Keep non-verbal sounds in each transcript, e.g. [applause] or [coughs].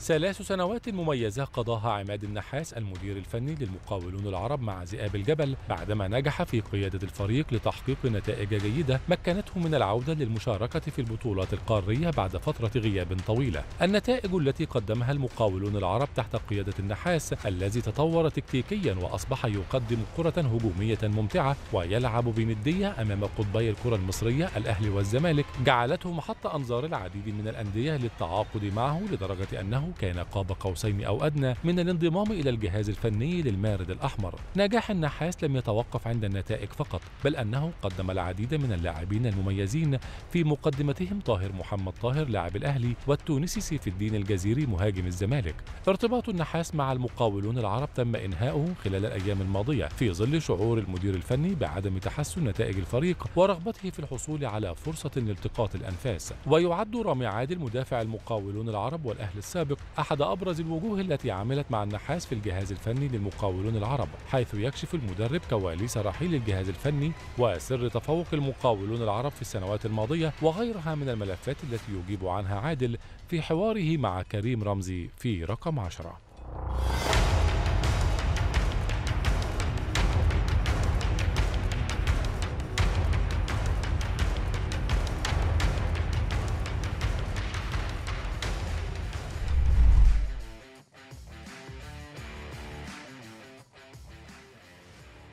ثلاث سنوات مميزة قضاها عماد النحاس المدير الفني للمقاولون العرب مع ذئاب الجبل بعدما نجح في قيادة الفريق لتحقيق نتائج جيدة مكنته من العودة للمشاركة في البطولات القارية بعد فترة غياب طويلة النتائج التي قدمها المقاولون العرب تحت قيادة النحاس الذي تطور تكتيكيا وأصبح يقدم كرة هجومية ممتعة ويلعب بندية أمام قطبي الكرة المصرية الأهلي والزمالك جعلته محط أنظار العديد من الأندية للتعاقد معه لدرجة أنه كان قاب قوسين أو أدنى من الانضمام إلى الجهاز الفني للمارد الأحمر نجاح النحاس لم يتوقف عند النتائج فقط بل أنه قدم العديد من اللاعبين المميزين في مقدمتهم طاهر محمد طاهر لاعب الأهلي والتونسي سيف الدين الجزيري مهاجم الزمالك ارتباط النحاس مع المقاولون العرب تم إنهاؤه خلال الأيام الماضية في ظل شعور المدير الفني بعدم تحسن نتائج الفريق ورغبته في الحصول على فرصة لالتقاط الأنفاس ويعد رامي عادل مدافع المقاولون العرب والأهل السابق أحد أبرز الوجوه التي عملت مع النحاس في الجهاز الفني للمقاولون العرب حيث يكشف المدرب كواليس رحيل الجهاز الفني وسر تفوق المقاولون العرب في السنوات الماضية وغيرها من الملفات التي يجيب عنها عادل في حواره مع كريم رمزي في رقم عشرة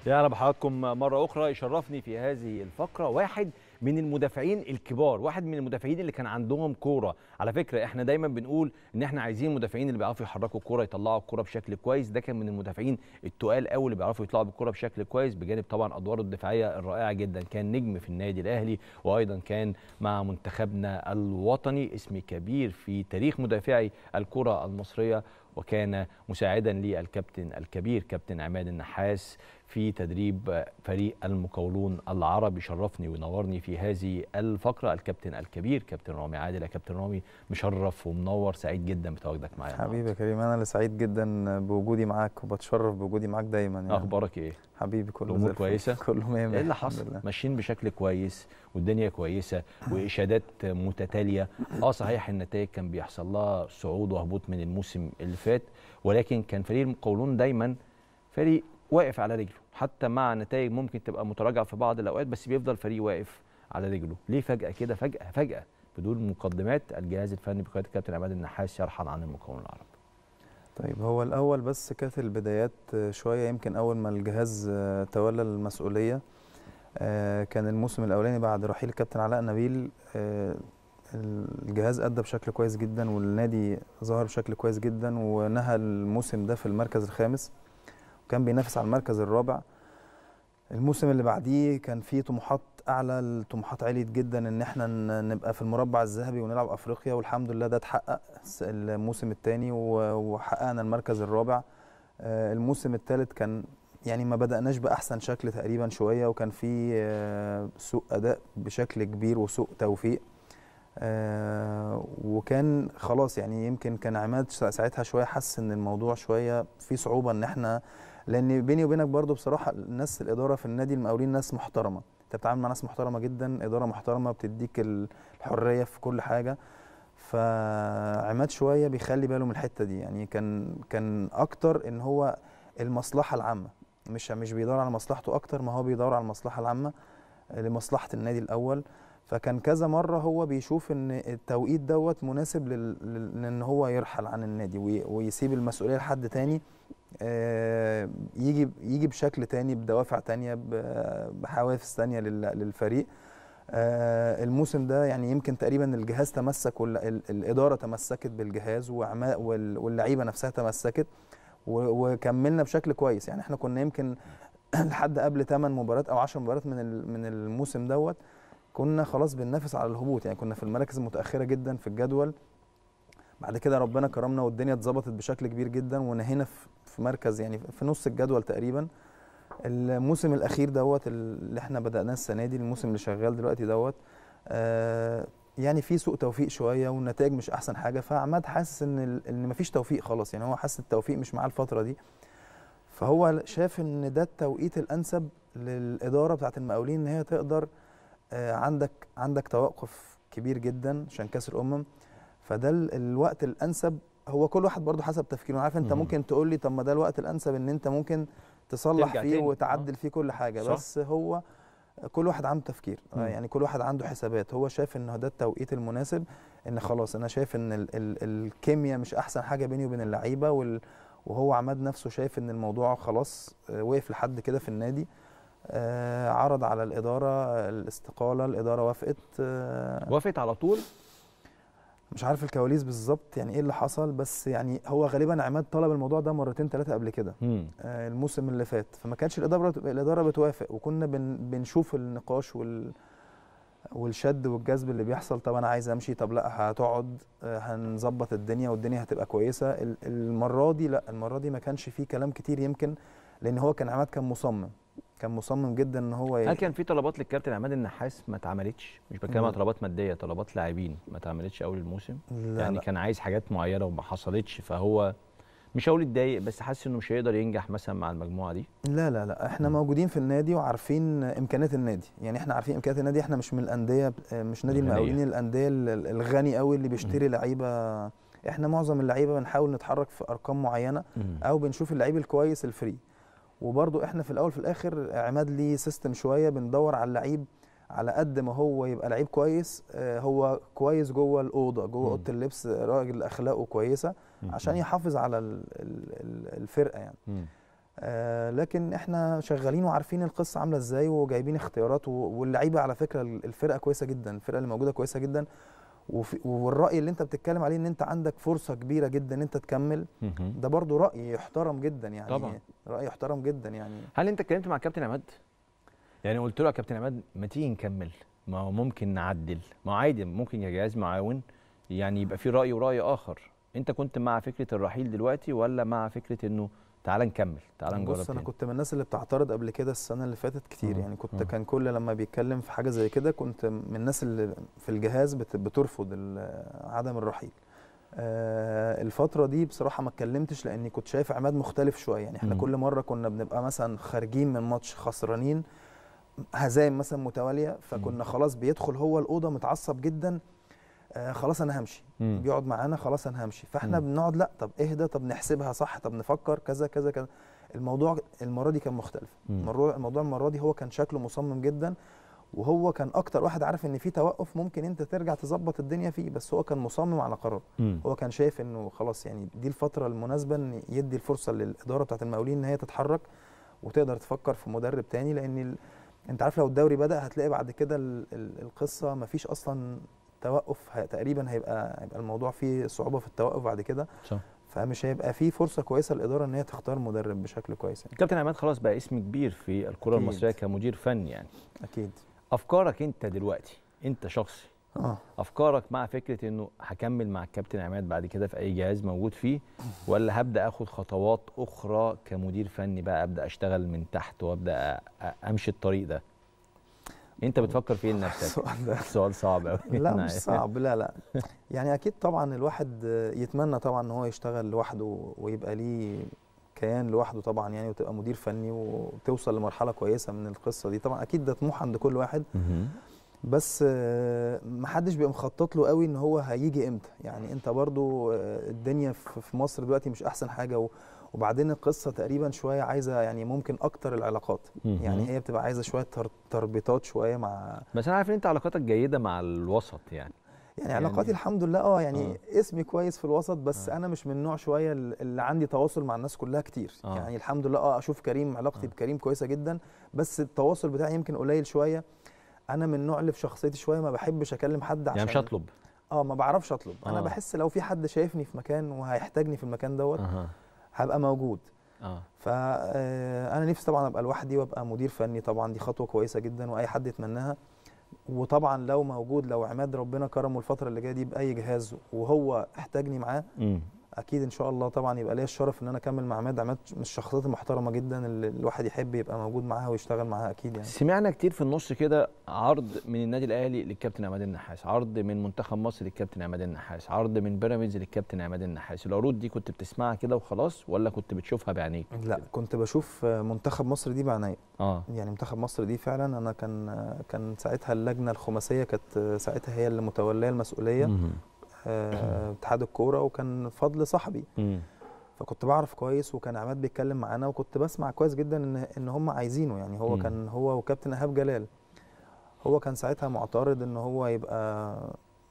يا رب حضراتكم مرة أخرى يشرفني في هذه الفقرة واحد من المدافعين الكبار واحد من المدافعين اللي كان عندهم كورة على فكرة احنا دايما بنقول ان احنا عايزين مدافعين اللي بيعرفوا يحركوا الكورة يطلعوا الكورة بشكل كويس ده كان من المدافعين التقال قوي اللي بيعرفوا يطلعوا بالكورة بشكل كويس بجانب طبعا ادواره الدفاعية الرائعة جدا كان نجم في النادي الأهلي وأيضا كان مع منتخبنا الوطني اسم كبير في تاريخ مدافعي الكرة المصرية وكان مساعدا للكابتن الكبير كابتن عماد النحاس في تدريب فريق المقاولون العربي شرفني ونورني في هذه الفقره الكابتن الكبير كابتن رامي عادل يا كابتن رامي مشرف ومنور سعيد جدا بتواجدك معايا حبيبي يا كريم انا اللي سعيد جدا بوجودي معاك وبتشرف بوجودي معاك دايما يعني اخبارك ايه حبيبي كله امور كويسه [laughs] كله مية ايه اللي حصل ماشيين بشكل كويس والدنيا كويسه واشادات متتاليه اه صحيح النتائج كان بيحصل لها صعود وهبوط من الموسم اللي فات ولكن كان فريق المقاولون دايما فريق واقف على رجله حتى مع نتائج ممكن تبقى متراجعه في بعض الاوقات بس بيفضل فريق واقف على رجله ليه فجاه كده فجاه فجاه بدون مقدمات الجهاز الفني بقياده الكابتن عماد النحاس شرحا عن المكون العربي طيب هو الاول بس كانت البدايات شويه يمكن اول ما الجهاز تولى المسؤوليه آه، كان الموسم الاولاني بعد رحيل الكابتن علاء نبيل آه، الجهاز ادى بشكل كويس جدا والنادي ظهر بشكل كويس جدا ونهى الموسم ده في المركز الخامس وكان بينافس على المركز الرابع الموسم اللي بعديه كان في طموحات اعلى الطموحات عليت جدا ان احنا نبقى في المربع الذهبي ونلعب افريقيا والحمد لله ده اتحقق الموسم الثاني وحققنا المركز الرابع آه، الموسم الثالث كان يعني ما بدأناش بأحسن شكل تقريبا شوية وكان في آه، سوء أداء بشكل كبير وسوء توفيق آه، وكان خلاص يعني يمكن كان عماد ساعتها شوية حس إن الموضوع شوية في صعوبة إن إحنا لان بيني وبينك برضو بصراحه الناس الاداره في النادي المقاولين ناس محترمه انت بتتعامل مع ناس محترمه جدا اداره محترمه بتديك الحريه في كل حاجه فعماد شويه بيخلي باله من الحته دي يعني كان كان اكتر ان هو المصلحه العامه مش مش بيدور على مصلحته اكتر ما هو بيدور على المصلحه العامه لمصلحه النادي الاول فكان كذا مره هو بيشوف ان التوقيت دوت مناسب لان هو يرحل عن النادي ويسيب المسؤوليه لحد تاني آه، يجي يجي بشكل تاني بدوافع تانيه بحوافز تانيه للفريق آه، الموسم ده يعني يمكن تقريبا الجهاز تمسك والاداره تمسكت بالجهاز واللعيبه نفسها تمسكت وكملنا بشكل كويس يعني احنا كنا يمكن [clears throat] لحد قبل 8 مباريات او 10 مباريات من من الموسم دوت كنا خلاص بننافس على الهبوط يعني كنا في المراكز المتاخره جدا في الجدول بعد كده ربنا كرمنا والدنيا اتظبطت بشكل كبير جدا ونهينا في مركز يعني في نص الجدول تقريبا الموسم الاخير دوت اللي احنا بداناه السنه دي الموسم اللي شغال دلوقتي دوت آه، يعني في سوء توفيق شويه والنتائج مش احسن حاجه فعماد حاسس ان ان مفيش توفيق خلاص يعني هو حاسس التوفيق مش معاه الفتره دي فهو شاف ان ده التوقيت الانسب للاداره بتاعه المقاولين ان هي تقدر آه، عندك عندك توقف كبير جدا عشان كاس الامم فده الوقت الانسب هو كل واحد برضه حسب تفكيره عارف انت ممكن تقول لي طب ما ده الوقت الانسب ان انت ممكن تصلح فيه وتعدل آه. فيه كل حاجه صح. بس هو كل واحد عنده تفكير آه، يعني كل واحد عنده حسابات هو شايف ان ده التوقيت المناسب ان خلاص انا شايف ان ال ال الكيمياء مش احسن حاجه بيني وبين اللعيبه وهو عماد نفسه شايف ان الموضوع خلاص وقف لحد كده في النادي آه، عرض على الاداره الاستقاله الاداره وافقت آه، وافقت على طول مش عارف الكواليس بالظبط يعني ايه اللي حصل بس يعني هو غالبا عماد طلب الموضوع ده مرتين ثلاثه قبل كده آه الموسم اللي فات فما كانتش الاداره الاداره بتوافق وكنا بن بنشوف النقاش وال والشد والجذب اللي بيحصل طب انا عايز امشي طب لا هتقعد آه هنظبط الدنيا والدنيا هتبقى كويسه المره دي لا المره دي ما كانش فيه كلام كتير يمكن لان هو كان عماد كان مصمم كان مصمم جدا ان هو هل كان في طلبات للكابتن عماد النحاس ما اتعملتش مش بتكلم على طلبات ماديه طلبات لاعبين ما اتعملتش اول الموسم لا يعني لا. كان عايز حاجات معينه وما حصلتش فهو مش هقول اتضايق بس حاسس انه مش هيقدر ينجح مثلا مع المجموعه دي لا لا لا احنا م. موجودين في النادي وعارفين امكانيات النادي يعني احنا عارفين امكانيات النادي احنا مش من الانديه مش نادي المقاولين الانديه الغني قوي اللي بيشتري لعيبه احنا معظم اللعيبه بنحاول نتحرك في ارقام معينه م. او بنشوف اللعيب الكويس الفري وبرضو احنا في الاول في الاخر عماد ليه سيستم شويه بندور على اللعيب على قد ما هو يبقى لعيب كويس آه، هو كويس جوه الاوضه جوه اوضه اللبس راجل اخلاقه كويسه عشان يحافظ على الفرقه يعني آه لكن احنا شغالين وعارفين القصه عامله ازاي وجايبين اختيارات واللعيبه على فكره الفرقه كويسه جدا الفرقه اللي موجوده كويسه جدا والراي اللي انت بتتكلم عليه ان انت عندك فرصه كبيره جدا ان انت تكمل ده برضو راي يحترم جدا يعني طبعا. راي يحترم جدا يعني هل انت اتكلمت مع الكابتن عماد يعني قلت له يا كابتن عماد ما تيجي نكمل ما هو ممكن نعدل ما عادي ممكن يا جهاز معاون يعني يبقى في راي وراي اخر انت كنت مع فكره الرحيل دلوقتي ولا مع فكره انه تعال نكمل تعال نجرب بص انا كنت من الناس اللي بتعترض قبل كده السنه اللي فاتت كتير يعني كنت كان كل لما بيتكلم في حاجه زي كده كنت من الناس اللي في الجهاز بترفض عدم الرحيل آه، الفتره دي بصراحه ما اتكلمتش لاني كنت شايف عماد مختلف شويه يعني احنا كل مره كنا بنبقى مثلا خارجين من ماتش خسرانين هزايم مثلا متواليه فكنا خلاص بيدخل هو الاوضه متعصب جدا آه، خلاص انا همشي مم. بيقعد معانا خلاص انا همشي فاحنا مم. بنقعد لا طب اهدى طب نحسبها صح طب نفكر كذا كذا كذا الموضوع المره دي كان مختلف الموضوع الموضوع المره دي هو كان شكله مصمم جدا وهو كان اكتر واحد عارف ان في توقف ممكن انت ترجع تظبط الدنيا فيه بس هو كان مصمم على قرار مم. هو كان شايف انه خلاص يعني دي الفتره المناسبه ان يدي الفرصه للاداره بتاعه المقاولين ان هي تتحرك وتقدر تفكر في مدرب تاني لان ال... انت عارف لو الدوري بدا هتلاقي بعد كده ال... القصه مفيش اصلا توقف تقريبا هيبقى هيبقى الموضوع فيه صعوبه في التوقف بعد كده صح فمش هيبقى في فرصه كويسه للاداره ان هي تختار مدرب بشكل كويس يعني. كابتن عماد خلاص بقى اسم كبير في الكره المصريه كمدير فني يعني اكيد افكارك انت دلوقتي انت شخصي آه. افكارك مع فكره انه هكمل مع الكابتن عماد بعد كده في اي جهاز موجود فيه ولا هبدا اخد خطوات اخرى كمدير فني بقى ابدا اشتغل من تحت وابدا امشي الطريق ده انت بتفكر في ايه لنفسك؟ السؤال [laughs] ده سؤال صعب قوي [laughs] لا مش [laughs] نعم. صعب لا لا يعني اكيد طبعا الواحد يتمنى طبعا ان هو يشتغل لوحده ويبقى ليه كيان لوحده طبعا يعني وتبقى مدير فني وتوصل لمرحله كويسه من القصه دي طبعا اكيد ده طموح عند كل واحد بس آه، ما حدش بيبقى مخطط له قوي ان هو هيجي امتى يعني انت برضو آه، الدنيا في مصر دلوقتي مش احسن حاجه وبعدين القصه تقريبا شويه عايزه يعني ممكن اكتر العلاقات يعني هي بتبقى عايزه شويه تربيطات شويه مع بس انا عارف ان انت علاقاتك جيده مع الوسط يعني يعني علاقاتي يعني الحمد لله اه يعني آه. اسمي كويس في الوسط بس آه. انا مش من نوع شويه اللي عندي تواصل مع الناس كلها كتير آه. يعني الحمد لله اه اشوف كريم علاقتي آه. بكريم كويسه جدا بس التواصل بتاعي يمكن قليل شويه انا من النوع اللي في شخصيتي شويه ما بحبش اكلم حد عشان يعني مش هطلب اه ما بعرفش اطلب آه. انا بحس لو في حد شايفني في مكان وهيحتاجني في المكان دوت آه. هبقى موجود اه فانا آه، نفسي طبعا ابقى لوحدي وابقى مدير فني طبعا دي خطوه كويسه جدا واي حد يتمناها وطبعا لو موجود لو عماد ربنا كرمه الفتره اللي جايه دي باي جهاز وهو احتاجني معاه اكيد ان شاء الله طبعا يبقى ليا الشرف ان انا اكمل مع عماد عماد من الشخصيات المحترمه جدا اللي الواحد يحب يبقى موجود معاها ويشتغل معاها اكيد يعني سمعنا كتير في النص كده عرض من النادي الاهلي للكابتن عماد النحاس عرض من منتخب مصر للكابتن عماد النحاس عرض من بيراميدز للكابتن عماد النحاس العروض دي كنت بتسمعها كده وخلاص ولا كنت بتشوفها بعينيك لا كنت بشوف منتخب مصر دي بعينيا اه يعني منتخب مصر دي فعلا انا كان كان ساعتها اللجنه الخماسيه كانت ساعتها هي اللي متوليه المسؤوليه آه، [clears throat] اتحاد الكوره وكان فضل صاحبي فكنت بعرف كويس وكان عماد بيتكلم معانا وكنت بسمع كويس جدا ان ان هم عايزينه يعني هو كان هو وكابتن ايهاب جلال هو كان ساعتها معترض ان هو يبقى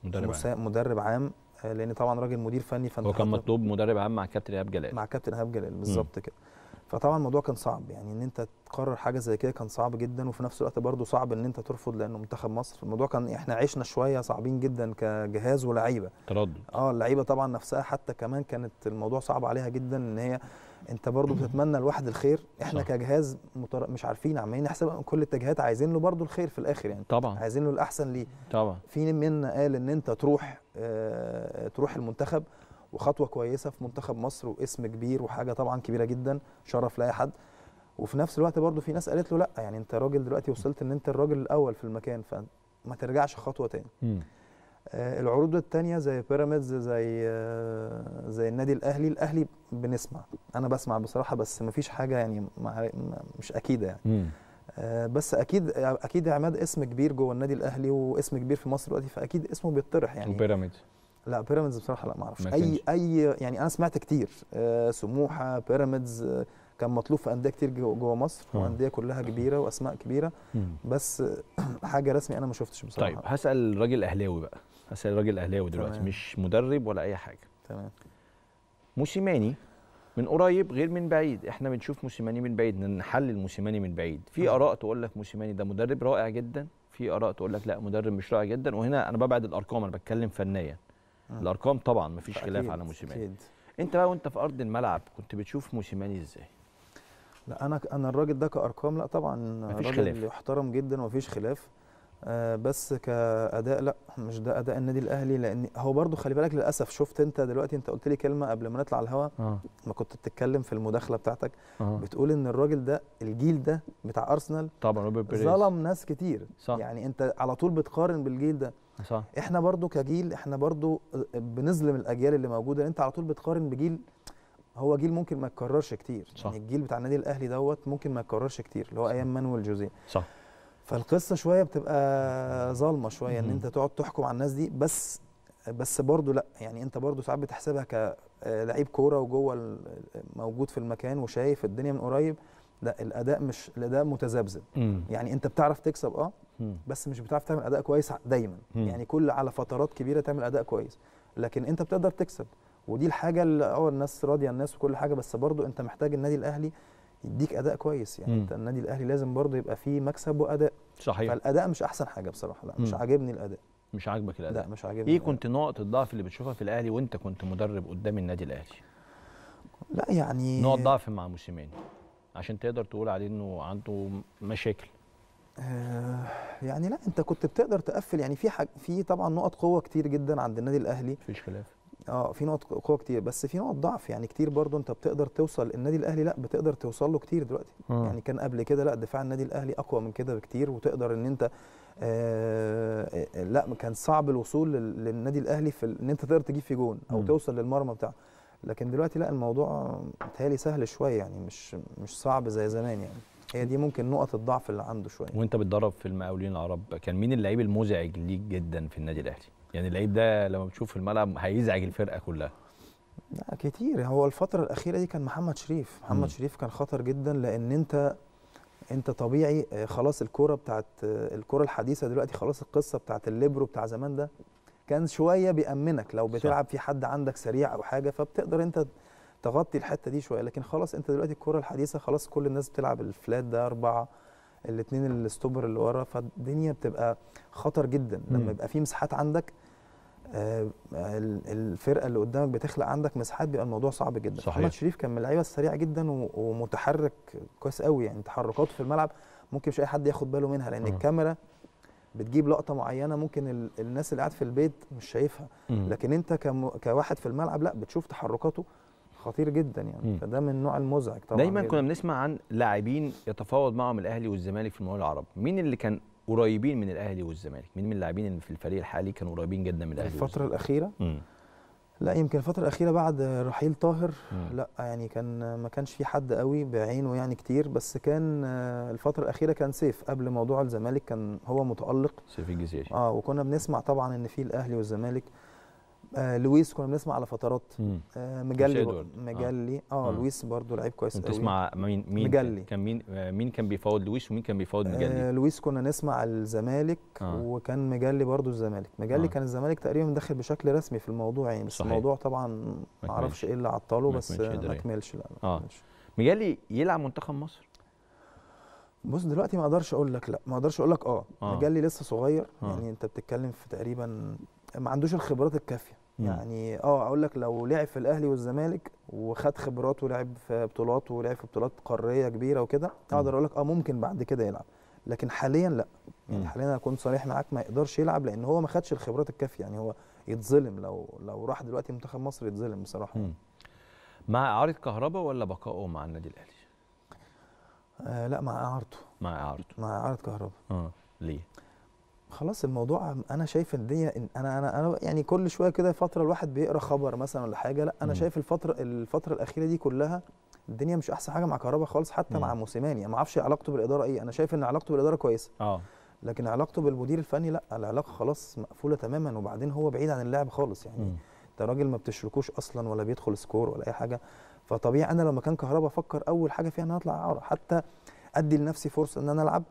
مدرب عام مدرب عام آه، لان طبعا راجل مدير فني فانت هو كان مطلوب مدرب عام مع كابتن ايهاب جلال مع كابتن ايهاب جلال بالظبط كده فطبعا الموضوع كان صعب يعني ان انت تقرر حاجه زي كده كان صعب جدا وفي نفس الوقت برضه صعب ان انت ترفض لانه منتخب مصر الموضوع كان احنا عشنا شويه صعبين جدا كجهاز ولاعيبه تردد اه اللعيبه طبعا نفسها حتى كمان كانت الموضوع صعب عليها جدا ان هي انت برضه بتتمنى الواحد الخير احنا صح. كجهاز متر... مش عارفين عمالين نحسب كل الاتجاهات عايزين له برضه الخير في الاخر يعني طبعا عايزين له الاحسن ليه طبعا في منا قال ان انت تروح آه تروح المنتخب وخطوه كويسه في منتخب مصر واسم كبير وحاجه طبعا كبيره جدا شرف لاي حد وفي نفس الوقت برضو في ناس قالت له لا يعني انت راجل دلوقتي وصلت ان انت الراجل الاول في المكان فما ترجعش خطوه تاني آه العروض التانية زي بيراميدز زي آه زي النادي الاهلي الاهلي بنسمع انا بسمع بصراحه بس ما فيش حاجه يعني مش اكيده يعني مم. آه بس اكيد اكيد عماد اسم كبير جوه النادي الاهلي واسم كبير في مصر دلوقتي فاكيد اسمه بيطرح يعني وبيراميدز لا بيراميدز بصراحه لا ما اعرفش اي اي يعني انا سمعت كتير آه، سموحه بيراميدز آه، كان مطلوب في انديه كتير جوه مصر آه. وانديه كلها كبيره واسماء كبيره بس [coughs] حاجه رسمي انا ما شفتش بصراحه طيب هسال راجل اهلاوي بقى هسال راجل اهلاوي دلوقتي تمام. مش مدرب ولا اي حاجه تمام موسيماني من قريب غير من بعيد احنا بنشوف موسيماني من بعيد نحلل موسيماني من بعيد في اراء تقول لك موسيماني ده مدرب رائع جدا في اراء تقول لك لا مدرب مش رائع جدا وهنا انا ببعد الارقام انا بتكلم فنيا آه. الارقام طبعا مفيش خلاف على موسيماني انت بقى وانت في ارض الملعب كنت بتشوف موسيماني ازاي لا انا انا الراجل ده كارقام لا طبعا مفيش راجل يحترم جدا ومفيش خلاف آه بس كاداء لا مش ده اداء النادي الاهلي لان هو برضو خلي بالك للاسف شفت انت دلوقتي انت قلت لي كلمه قبل ما نطلع الهوا آه. ما كنت بتتكلم في المداخله بتاعتك آه. بتقول ان الراجل ده الجيل ده بتاع ارسنال طبعا ظلم ناس كتير صح. يعني انت على طول بتقارن بالجيل ده صح. احنا برضو كجيل احنا برضو بنظلم الاجيال اللي موجوده انت على طول بتقارن بجيل هو جيل ممكن ما يتكررش كتير صح. يعني الجيل بتاع النادي الاهلي دوت ممكن ما يتكررش كتير اللي هو ايام مانويل جوزيه صح فالقصه شويه بتبقى ظالمه شويه ان انت تقعد تحكم على الناس دي بس بس برضه لا يعني انت برضه ساعات بتحسبها كلعيب آه، كوره وجوه موجود في المكان وشايف الدنيا من قريب لا الاداء مش الاداء متذبذب يعني انت بتعرف تكسب اه بس مش بتعرف تعمل اداء كويس دايما يعني كل على فترات كبيره تعمل اداء كويس لكن انت بتقدر تكسب ودي الحاجه اللي اه الناس راضيه الناس وكل حاجه بس برضو انت محتاج النادي الاهلي يديك اداء كويس يعني انت النادي الاهلي لازم برضو يبقى فيه مكسب واداء صحيح فالاداء مش احسن حاجه بصراحه لا مش عاجبني الاداء مش عاجبك الاداء لا مش عاجبني ايه كنت نقط الضعف اللي بتشوفها في الاهلي وانت كنت مدرب قدام النادي الاهلي لا يعني نقط ضعف مع موسيماني عشان تقدر تقول عليه انه عنده مشاكل آه، يعني لا انت كنت بتقدر تقفل يعني في حاج في طبعا نقط قوه كتير جدا عند النادي الاهلي مفيش خلاف اه في نقط قوه كتير بس في نقط ضعف يعني كتير برضو انت بتقدر توصل النادي الاهلي لا بتقدر توصل له كتير دلوقتي م. آه. يعني كان قبل كده لا دفاع النادي الاهلي اقوى من كده بكتير وتقدر ان انت آه, آه، لا كان صعب الوصول للنادي الاهلي في ان انت تقدر تجيب في جون او م. توصل للمرمى بتاعه لكن دلوقتي لا الموضوع متهيألي سهل شويه يعني مش مش صعب زي زمان يعني هي دي ممكن نقط الضعف اللي عنده شويه وانت بتدرب في المقاولين العرب كان مين اللعيب المزعج ليك جدا في النادي الاهلي يعني اللعيب ده لما بتشوف في الملعب هيزعج الفرقه كلها لا كتير هو الفتره الاخيره دي كان محمد شريف محمد م. شريف كان خطر جدا لان انت انت طبيعي آه، خلاص الكوره بتاعت آه، الكوره الحديثه دلوقتي خلاص القصه بتاعت الليبرو بتاع زمان ده كان شويه بيأمنك لو بتلعب في حد عندك سريع او حاجه فبتقدر انت تغطي الحته دي شويه لكن خلاص انت دلوقتي الكره الحديثه خلاص كل الناس بتلعب الفلات ده اربعه الاثنين الستوبر اللي ورا فالدنيا بتبقى خطر جدا لما يبقى في مساحات عندك آه، الفرقه اللي قدامك بتخلق عندك مساحات بيبقى الموضوع صعب جدا صحيح محمد شريف كان من اللعيبه السريعه جدا ومتحرك كويس قوي يعني تحركاته في الملعب ممكن مش اي حد ياخد باله منها لان أه. الكاميرا بتجيب لقطه معينه ممكن الناس اللي قاعد في البيت مش شايفها لكن انت كواحد في الملعب لا بتشوف تحركاته خطير جدا يعني فده من النوع المزعج طبعا دايما كنا بنسمع عن لاعبين يتفاوض معهم الاهلي والزمالك في المول العرب مين اللي كان قريبين من الاهلي والزمالك مين من اللاعبين اللي في الفريق الحالي كانوا قريبين جدا من الاهلي الفتره الاخيره م. لا يمكن الفترة الأخيرة بعد رحيل طاهر م. لا يعني كان ما كانش في حد قوي بعينه يعني كتير بس كان الفترة الأخيرة كان سيف قبل موضوع الزمالك كان هو متألق سيف الجزيري اه وكنا بنسمع طبعا إن في الأهلي والزمالك آه لويس كنا بنسمع على فترات آه مجلي آه. مجلي اه, آه لويس برضو لعيب كويس قوي تسمع مين مين مجلي. كان مين آه، مين كان بيفاوض لويس ومين كان بيفاوض مجلي آه لويس كنا نسمع الزمالك آه وكان مجلي برضو الزمالك مجلي آه كان الزمالك تقريبا داخل بشكل رسمي في الموضوع يعني بس صحيح. الموضوع طبعا ما اعرفش ايه اللي عطله بس ما كملش لا آه. مجلي يلعب منتخب مصر بص دلوقتي ما اقدرش اقول لك لا ما اقدرش اقول لك اه, آه. مجلي لسه صغير آه. يعني انت بتتكلم في تقريبا ما عندوش الخبرات الكافيه يعني اه اقول لك لو لعب في الاهلي والزمالك وخد خبرات ولعب في بطولات ولعب في بطولات قاريه كبيره وكده اقدر اقول لك اه ممكن بعد كده يلعب لكن حاليا لا يعني حاليا اكون صريح معاك ما يقدرش يلعب لان هو ما خدش الخبرات الكافيه يعني هو يتظلم لو لو راح دلوقتي منتخب مصر يتظلم بصراحه مم. مع اعاره كهربا ولا بقائه مع النادي الاهلي آه لا مع اعارته مع اعارته مع اعاره كهربا اه ليه خلاص الموضوع انا شايف ان دي انا انا انا يعني كل شويه كده فتره الواحد بيقرا خبر مثلا ولا حاجه لا انا م. شايف الفتره الفتره الاخيره دي كلها الدنيا مش احسن حاجه مع كهربا خالص حتى م. مع موسيماني يعني ما اعرفش علاقته بالاداره ايه انا شايف ان علاقته بالاداره كويسه اه لكن علاقته بالمدير الفني لا العلاقه خلاص مقفوله تماما وبعدين هو بعيد عن اللعب خالص يعني انت راجل ما بتشركوش اصلا ولا بيدخل سكور ولا اي حاجه فطبيعي انا لو مكان كهربا افكر اول حاجه فيها ان انا اطلع حتى ادي لنفسي فرصه ان انا العب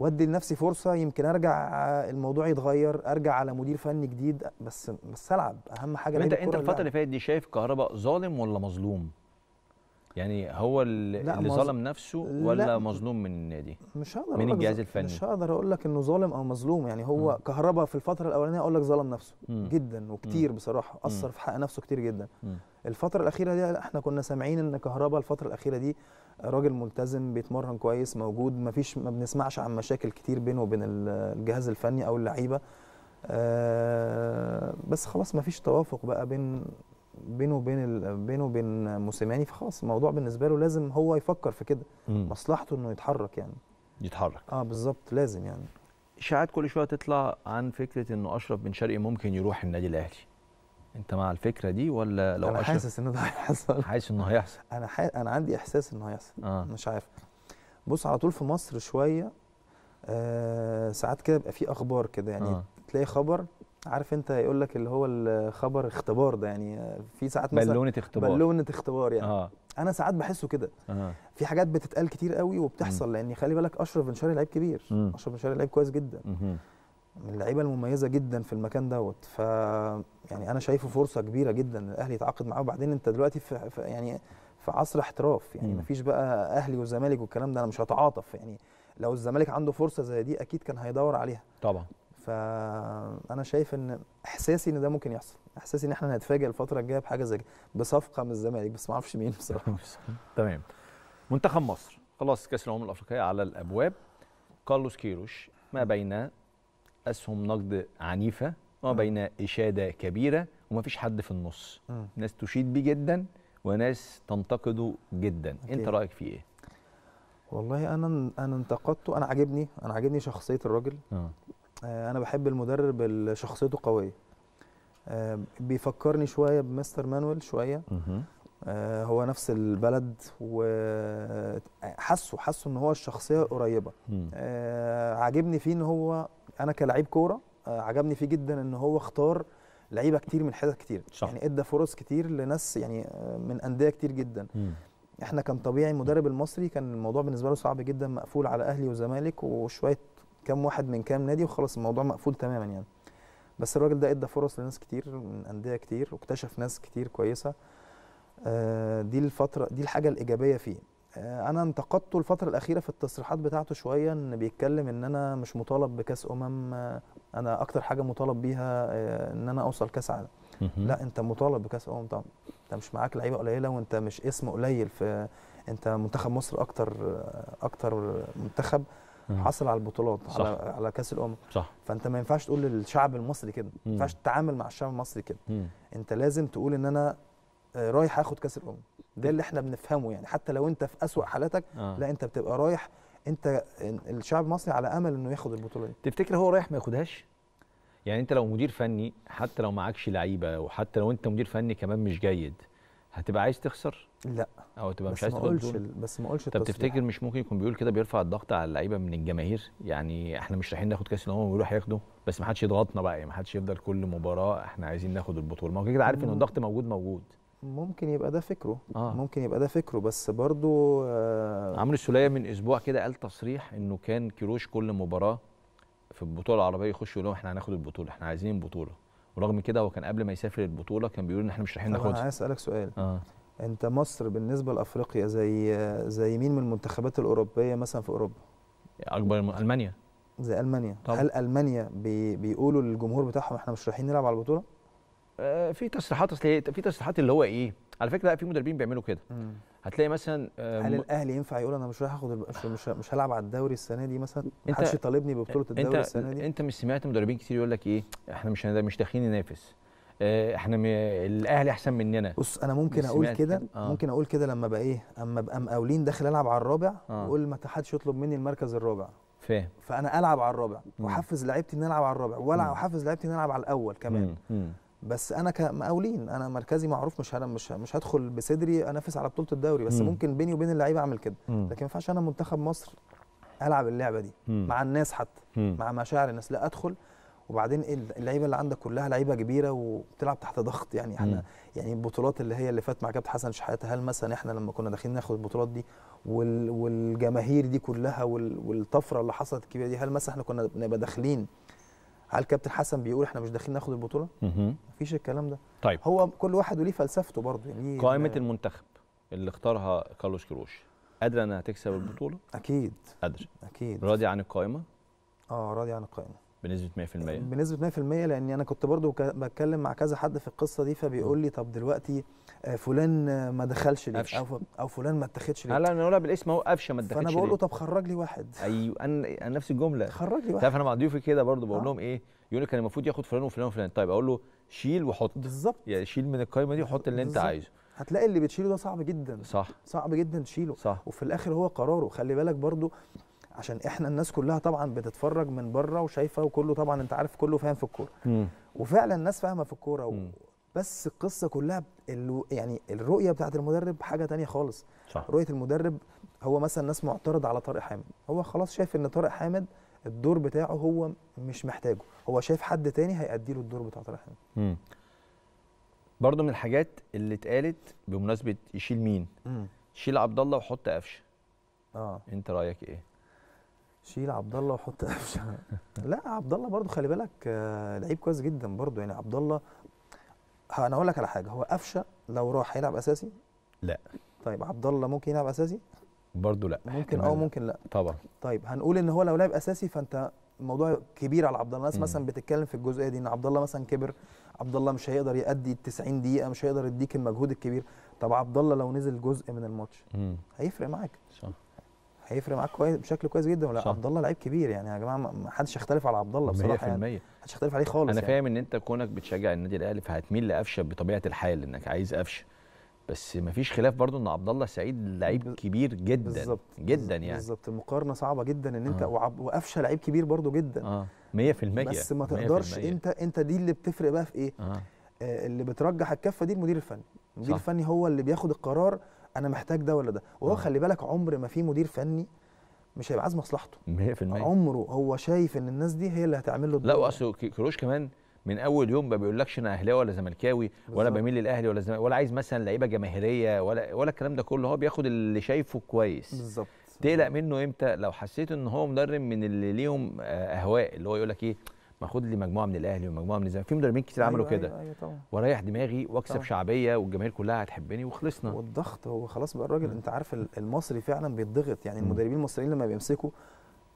وادي لنفسي فرصه يمكن ارجع آه، الموضوع يتغير ارجع على مدير فني جديد بس بس العب اهم حاجه انت انت الفتره اللي فاتت دي شايف كهرباء ظالم ولا مظلوم يعني هو اللي مز... ظلم نفسه ولا لا. مظلوم من النادي مش هقدر من الجهاز الفني مش هقدر اقول لك انه ظالم او مظلوم يعني هو م. كهربا في الفتره الاولانيه اقول لك ظلم نفسه م. جدا وكتير م. بصراحه اثر في حق نفسه كتير جدا م. الفتره الاخيره دي احنا كنا سامعين ان كهربا الفتره الاخيره دي راجل ملتزم بيتمرن كويس موجود ما فيش ما بنسمعش عن مشاكل كتير بينه وبين الجهاز الفني او اللعيبه آه، بس خلاص ما فيش توافق بقى بين بينه وبين بينه وبين موسيماني فخلاص الموضوع بالنسبه له لازم هو يفكر في كده مصلحته انه يتحرك يعني يتحرك اه بالظبط لازم يعني اشاعات كل شويه تطلع عن فكره انه اشرف بن شرقي ممكن يروح النادي الاهلي انت مع الفكره دي ولا لو انا حاسس ان ده هيحصل حاسس انه هيحصل انا حي... انا عندي احساس انه هيحصل آه. مش عارف بص على طول في مصر شويه آه ساعات كده بيبقى في اخبار كده يعني آه. تلاقي خبر عارف انت يقول لك اللي هو الخبر اختبار ده يعني في ساعات مثلا بالونه اختبار بالونه اختبار يعني آه. انا ساعات بحسه كده آه. في حاجات بتتقال كتير قوي وبتحصل م. لان خلي بالك اشرف بن شرقي لعيب كبير م. اشرف بن شرقي لعيب كويس جدا م. من اللعيبه المميزه جدا في المكان دوت ف يعني انا شايفه فرصه كبيره جدا الاهلي يتعاقد معاه وبعدين انت دلوقتي في يعني في عصر احتراف يعني مفيش بقى اهلي وزمالك والكلام ده انا مش هتعاطف يعني لو الزمالك عنده فرصه زي دي اكيد كان هيدور عليها طبعا ف انا شايف ان احساسي ان ده ممكن يحصل احساسي ان احنا هنتفاجئ الفتره الجايه بحاجه زي كده بصفقه من الزمالك بس ما اعرفش مين [laughs] بصراحه تمام منتخب مصر خلاص كاس الامم الافريقيه على الابواب كارلوس كيروش ما بين اسهم نقد عنيفه ما آه. بين اشاده كبيره وما فيش حد في النص م. آه. ناس تشيد بيه جدا وناس تنتقده جدا أكيد. انت رايك فيه ايه والله انا انا انتقدته انا عاجبني انا عاجبني شخصيه الراجل آه. آه. انا بحب المدرب اللي شخصيته قويه آه بيفكرني شويه بمستر مانويل شويه آه هو نفس البلد وحسه حسه ان هو الشخصيه قريبه آه عاجبني فيه ان هو انا كلاعب كوره آه، عجبني فيه جدا ان هو اختار لعيبه كتير من حتت كتير صح. يعني ادى فرص كتير لناس يعني آه، من انديه كتير جدا م. احنا كان طبيعي المدرب المصري كان الموضوع بالنسبه له صعب جدا مقفول على اهلي وزمالك وشويه كام واحد من كام نادي وخلاص الموضوع مقفول تماما يعني بس الراجل ده ادى فرص لناس كتير من انديه كتير واكتشف ناس كتير كويسه آه دي الفتره دي الحاجه الايجابيه فيه آه، انا انتقدته الفتره الاخيره في التصريحات بتاعته شويه ان بيتكلم ان انا مش مطالب بكاس امم آه، انا اكتر حاجه مطالب بيها آه، ان انا اوصل كاس عالم لا انت مطالب بكاس امم طبعا انت مش معاك لعيبه قليله وانت مش اسم قليل في انت منتخب مصر اكتر اكتر منتخب حصل على البطولات صح. على على كاس الامم صح فانت ما ينفعش تقول للشعب المصري كده ما ينفعش تتعامل مع الشعب المصري كده انت لازم تقول ان انا رايح اخد كاس الامم ده اللي احنا بنفهمه يعني حتى لو انت في اسوا حالاتك آه. لا انت بتبقى رايح انت الشعب المصري على امل انه ياخد البطوله دي تفتكر هو رايح ما ياخدهاش يعني انت لو مدير فني حتى لو معكش لعيبه وحتى لو انت مدير فني كمان مش جيد هتبقى عايز تخسر لا او تبقى مش عايز تبقى بس ما اقولش طب تفتكر مش ممكن يكون بيقول كده بيرفع الضغط على اللعيبه من الجماهير يعني احنا مش رايحين ناخد كاس الامم ويروح ياخده بس ما حدش يضغطنا بقى يعني ما حدش يفضل كل مباراه احنا عايزين ناخد البطوله ما هو كده عارف ان الضغط موجود موجود ممكن يبقى ده فكره آه. ممكن يبقى ده فكره بس برضو آه عمرو السوليه من اسبوع كده قال تصريح انه كان كيروش كل مباراه في البطوله العربيه يخش يقول لهم احنا هناخد البطوله احنا عايزين البطوله ورغم كده هو كان قبل ما يسافر البطوله كان بيقول ان احنا مش رايحين ناخدها انا عايز اسالك سؤال آه. انت مصر بالنسبه لافريقيا زي زي مين من المنتخبات الاوروبيه مثلا في اوروبا اكبر المانيا زي المانيا طب. هل المانيا بي بيقولوا للجمهور بتاعهم احنا مش رايحين نلعب على البطوله آه، في تصريحات اصل في تصريحات اللي هو ايه على فكره لا في مدربين بيعملوا كده هتلاقي مثلا آه، هل الاهلي ينفع يقول انا مش رايح اخد مش مش هلعب على الدوري السنه دي مثلا ما حدش يطالبني ببطوله الدوري انت السنه دي انت مش سمعت مدربين كتير يقول لك ايه احنا مش مش داخلين ننافس آه، احنا م... الاهلي احسن مننا بص انا ممكن اقول كده آه. ممكن اقول كده لما بقى ايه اما ابقى مقاولين داخل العب على الرابع آه. واقول ما حدش يطلب مني المركز الرابع فاهم فانا العب على الرابع واحفز لعيبتي ان العب على الرابع ولا احفز لعيبتي ان العب على الاول كمان مم. مم. بس انا كمقاولين انا مركزي معروف مش انا مش مش هدخل بصدري انافس على بطوله الدوري بس م. ممكن بيني وبين اللعيبه اعمل كده م. لكن ما ينفعش انا منتخب مصر العب اللعبه دي م. مع الناس حتى م. مع مشاعر الناس لا ادخل وبعدين اللعيبه اللي عندك كلها لعيبه كبيره وبتلعب تحت ضغط يعني احنا يعني البطولات اللي هي اللي فات مع كابتن حسن شحاته هل مثلا احنا لما كنا داخلين ناخد البطولات دي والجماهير دي كلها والطفره اللي حصلت الكبيره دي هل مثلا احنا كنا نبقى داخلين هل كابتن حسن بيقول احنا مش داخلين ناخد البطوله؟ مفيش الكلام ده طيب هو كل واحد وليه فلسفته برضه يعني إيه؟ قائمه المنتخب اللي اختارها كارلوس كروش قادره انها تكسب البطوله؟ اكيد قادره اكيد راضي عن القائمه؟ اه راضي عن القائمه بنسبه 100% بنسبه 100% لان انا كنت برضو بتكلم مع كذا حد في القصه دي فبيقول لي طب دلوقتي آه، فلان ما دخلش ليه او او فلان ما اتاخدش ليه لا انا اقولها بالاسم هو قفشه ما اتدخلش فانا بقول له طب خرج لي واحد ايوه انا نفس الجمله خرج لي واحد تعرف انا مع ضيوفي كده برضو بقول آه. لهم ايه يقول لك كان المفروض ياخد فلان وفلان وفلان طيب اقول له شيل وحط بالظبط يعني شيل من القايمه دي وحط اللي بالزبط. انت عايزه هتلاقي اللي بتشيله ده صعب جدا صح صعب جدا تشيله صح وفي الاخر هو قراره خلي بالك برضو عشان احنا الناس كلها طبعا بتتفرج من بره وشايفه وكله طبعا انت عارف كله فاهم في الكوره وفعلا الناس فاهمه في الكوره و... بس القصه كلها يعني الرؤيه بتاعت المدرب حاجه تانية خالص صح. رؤيه المدرب هو مثلا ناس معترض على طارق حامد هو خلاص شايف ان طارق حامد الدور بتاعه هو مش محتاجه هو شايف حد تاني هيأدي له الدور بتاع طارق حامد برضه من الحاجات اللي اتقالت بمناسبه يشيل مين مم. شيل عبد الله وحط قفشه اه انت رايك ايه شيل عبد الله وحط قفشه لا عبد الله برضه خلي بالك آه، لعيب كويس جدا برضه يعني عبد الله انا اقول لك على حاجه هو قفشه لو راح هيلعب اساسي لا طيب عبد الله ممكن يلعب اساسي برضه لا ممكن او ممكن لا طبعا طيب هنقول ان هو لو لعب اساسي فانت الموضوع كبير على عبد الله الناس مثلا بتتكلم في الجزئيه دي ان عبد الله مثلا كبر عبد الله مش هيقدر يأدي ال 90 دقيقه مش هيقدر يديك المجهود الكبير طب عبد الله لو نزل جزء من الماتش هيفرق معاك صح هيفرق معاك كويس بشكل كويس جدا ولا عبد الله لعيب كبير يعني يا جماعه ما حدش يختلف على عبد الله بصراحه 100% يعني حدش يختلف عليه خالص انا يعني. فاهم ان انت كونك بتشجع النادي الاهلي فهتميل لقفشه بطبيعه الحال انك عايز قفشه بس مفيش خلاف برضو ان عبد الله سعيد لعيب كبير جدا بالزبط جدا بالزبط يعني بالظبط المقارنه صعبه جدا ان انت آه. وقفشه لعيب كبير برضو جدا اه 100% بس ما تقدرش انت انت دي اللي بتفرق بقى في ايه آه. آه. اللي بترجح الكفه دي المدير الفني المدير صح. الفني هو اللي بياخد القرار انا محتاج ده ولا ده وهو آه. خلي بالك عمر ما في مدير فني مش هيبقى عايز مصلحته 100% عمره هو شايف ان الناس دي هي اللي هتعمل له لا واصل كروش كمان من اول يوم ما بيقولكش انا اهلاوي ولا زملكاوي ولا بميل للاهلي ولا زمالك ولا عايز مثلا لعيبه جماهيريه ولا ولا الكلام ده كله هو بياخد اللي شايفه كويس بالظبط تقلق منه امتى لو حسيت ان هو مدرب من اللي ليهم آه، اهواء اللي هو يقول لك ايه ماخد لي مجموعه من الاهلي ومجموعه من الزمالك في مدربين كتير عملوا أيوة كده أيوة أيوة طبعا. واريح دماغي واكسب طبعا. شعبيه والجماهير كلها هتحبني وخلصنا والضغط هو خلاص بقى الراجل انت عارف المصري فعلا بيتضغط يعني المدربين المصريين لما بيمسكوا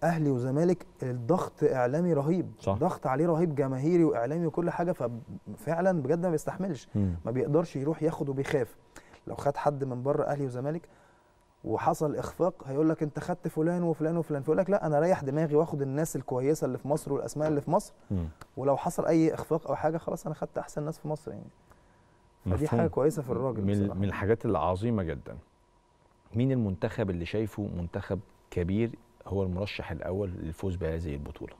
اهلي وزمالك الضغط اعلامي رهيب صح. ضغط عليه رهيب جماهيري واعلامي وكل حاجه ففعلا بجد ما بيستحملش ما بيقدرش يروح ياخد وبيخاف لو خد حد من بره اهلي وزمالك وحصل اخفاق هيقول لك انت خدت فلان وفلان وفلان فيقول لك لا انا ريح دماغي واخد الناس الكويسه اللي في مصر والاسماء اللي في مصر م. ولو حصل اي اخفاق او حاجه خلاص انا خدت احسن ناس في مصر يعني فدي حاجه كويسه في الراجل من, بصراحة. من الحاجات العظيمه جدا مين المنتخب اللي شايفه منتخب كبير هو المرشح الاول للفوز بهذه البطوله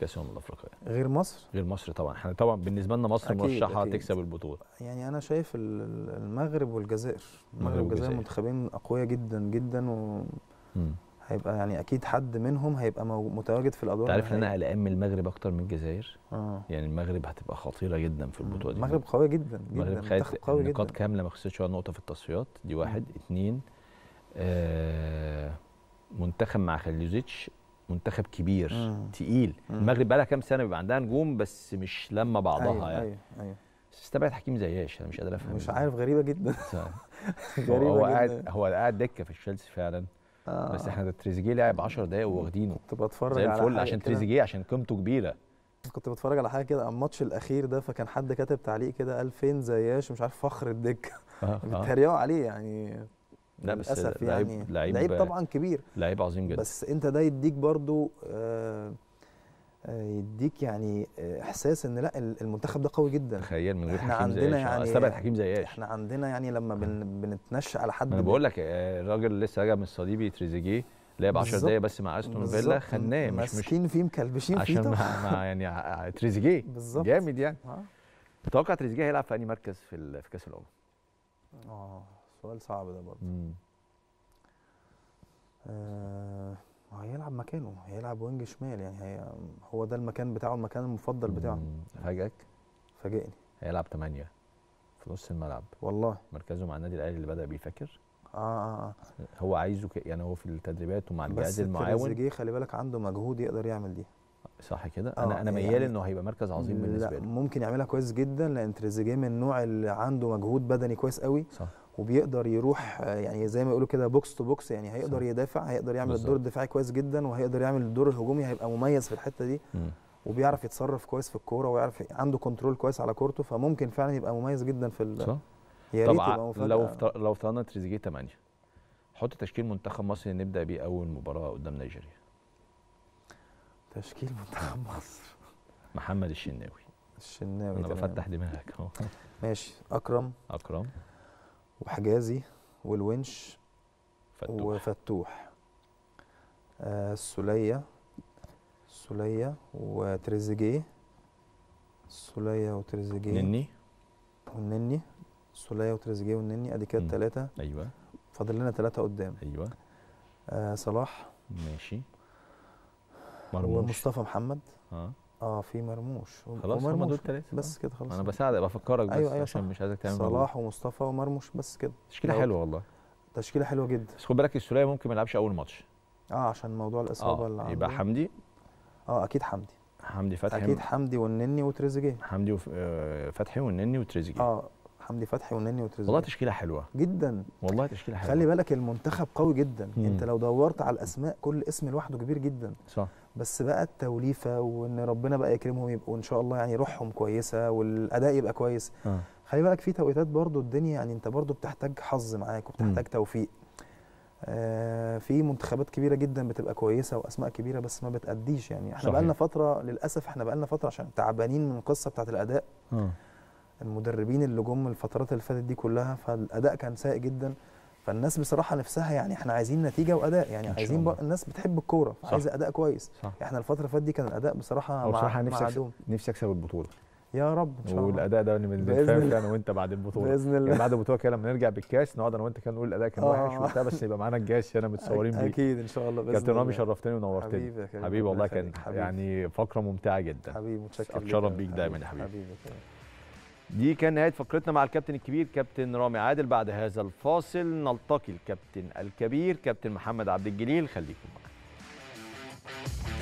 كاس الامم الافريقيه غير مصر غير مصر طبعا احنا طبعا بالنسبه لنا مصر أكيد مرشحه أكيد. تكسب البطوله يعني انا شايف المغرب والجزائر المغرب والجزائر منتخبين اقوياء جدا جدا و م. هيبقى يعني اكيد حد منهم هيبقى متواجد في الادوار تعرف ان انا قلقان من المغرب اكتر من الجزائر آه. يعني المغرب هتبقى خطيره جدا في البطوله دي المغرب قوي جدا المغرب خدت نقاط كامله ما خسرتش ولا نقطه في التصفيات دي واحد م. اتنين آه منتخب مع خليزيتش منتخب كبير مم. تقيل مم. المغرب بقى لها كام سنه بيبقى عندها نجوم بس مش لما بعضها أيوة يعني أيوة أيوة. استبعد حكيم زياش انا مش قادر افهم مش عارف غريبه جدا [laughs] غريبه هو قاعد هو قاعد دكه في تشيلسي فعلا آه. بس احنا تريزيجيه لعب 10 دقايق واخدينه كنت بتفرج زي الفل عشان تريزيجيه عشان قيمته كبيره كنت بتفرج على حاجه كده الماتش الاخير ده فكان حد كاتب تعليق كده قال فين زياش مش عارف فخر الدكه آه. [laughs] آه. بيتريقوا عليه يعني لا بس للاسف لعيب يعني لعيب, لعيب طبعا كبير لعيب عظيم جدا بس انت ده يديك برضو آه، آه، يديك يعني آه، احساس ان لا المنتخب ده قوي جدا تخيل من غير يعني حكيم زياش يعني استبعد حكيم ايش احنا عندنا يعني لما بن [laughs] بنتنشا على حد انا بقول لك الراجل لسه راجع من الصليبي تريزيجيه لعب 10 دقايق بس مع استون فيلا خناه مش ماسكين فيه مكلبشين فيه عشان مع يعني تريزيجيه بالظبط جامد يعني تتوقع تريزيجيه هيلعب في اي مركز في كاس الامم؟ اه سؤال صعب ده برضه آه هيلعب مكانه هيلعب وينج شمال يعني هي هو ده المكان بتاعه المكان المفضل بتاعه فاجئك فاجئني هيلعب ثمانية في نص الملعب والله مركزه مع النادي الاهلي اللي بدا بيه فاكر آه, اه اه هو عايزه ك... يعني هو في التدريبات ومع الجهاز المعاون بس خلي بالك عنده مجهود يقدر يعمل دي صح كده آه انا انا يعني ميال يعني انه هيبقى مركز عظيم بالنسبه لا ممكن يعملها كويس جدا لان تريزيجيه من النوع اللي عنده مجهود بدني كويس قوي صح وبيقدر يروح يعني زي ما يقولوا كده بوكس تو بوكس يعني هيقدر يدافع هيقدر يعمل بالزبط. الدور الدفاعي كويس جدا وهيقدر يعمل الدور الهجومي هيبقى مميز في الحته دي م. وبيعرف يتصرف كويس في الكوره ويعرف عنده كنترول كويس على كورته فممكن فعلا يبقى مميز جدا في ال... صح يا ريت يبقى لو فتر... لو افترضنا تريزيجيه 8 حط تشكيل منتخب مصر نبدا بيه اول مباراه قدام نيجيريا تشكيل منتخب مصر محمد الشناوي الشناوي انا بفتح دماغك اهو ماشي اكرم اكرم وحجازي والونش فتوح. وفتوح آه السولية السولية وتريزيجيه السولية وتريزيجيه نني والنني السولية وتريزيجيه والنني ادي كده الثلاثه ايوه فاضل لنا ثلاثه قدام ايوه آه صلاح ماشي مرموش ومصطفى محمد اه اه في مرموش خلاص هما دول ثلاثه بس كده خلاص انا بساعدك بفكرك بس أيوة أيوة عشان صح. مش عايزك تعمل صلاح ومصطفى ومرموش بس كده تشكيله حلوه والله تشكيله حلوه جدا بس خد بالك السوليه ممكن ما يلعبش اول ماتش اه عشان موضوع الاصابه آه. اللي يبقى حمدي اه اكيد حمدي حمدي فتحي اكيد حمدي والنني وتريزيجيه حمدي وفتحي آه، والنني وتريزيجيه اه حمدي فتحي وناني وتريزيجيه والله تشكيله حلوه جدا والله تشكيله حلوه خلي بالك المنتخب قوي جدا مم. انت لو دورت على الاسماء كل اسم لوحده كبير جدا صح بس بقى التوليفه وان ربنا بقى يكرمهم يبقوا ان شاء الله يعني روحهم كويسه والاداء يبقى كويس آه. خلي بالك في توقيتات برضو الدنيا يعني انت برضو بتحتاج حظ معاك وبتحتاج توفيق آه في منتخبات كبيره جدا بتبقى كويسه واسماء كبيره بس ما بتاديش يعني احنا بقى لنا فتره للاسف احنا بقى لنا فتره عشان تعبانين من القصه بتاعه الاداء آه. المدربين اللي جم الفترات اللي فاتت دي كلها فالاداء كان سيء جدا فالناس بصراحه نفسها يعني احنا عايزين نتيجه واداء يعني عايزين بقى الناس بتحب الكوره عايزه اداء كويس صح. احنا الفتره اللي فاتت دي كان الاداء بصراحه بصراحه نفسي أكسب نفسي اكسب البطوله يا رب ان شاء الله والاداء ده اللي بنتفاهم انا وانت بعد البطوله باذن يعني الله يعني بعد البطوله كده لما نرجع بالكاس نقعد انا وانت كده نقول الاداء كان آه. وحش وبتاع بس يبقى معانا الجهاز هنا متصورين بيه اكيد ان شاء الله باذن الله كابتن رامي شرفتني ونورتني حبيبي يا حبيبي والله كان يعني فقره ممتعه جدا حبيبي متشكر اتشرف بيك دايما يا حبيبي حبيبي دي كان نهايه فقرتنا مع الكابتن الكبير كابتن رامي عادل بعد هذا الفاصل نلتقي الكابتن الكبير كابتن محمد عبد الجليل خليكم معنا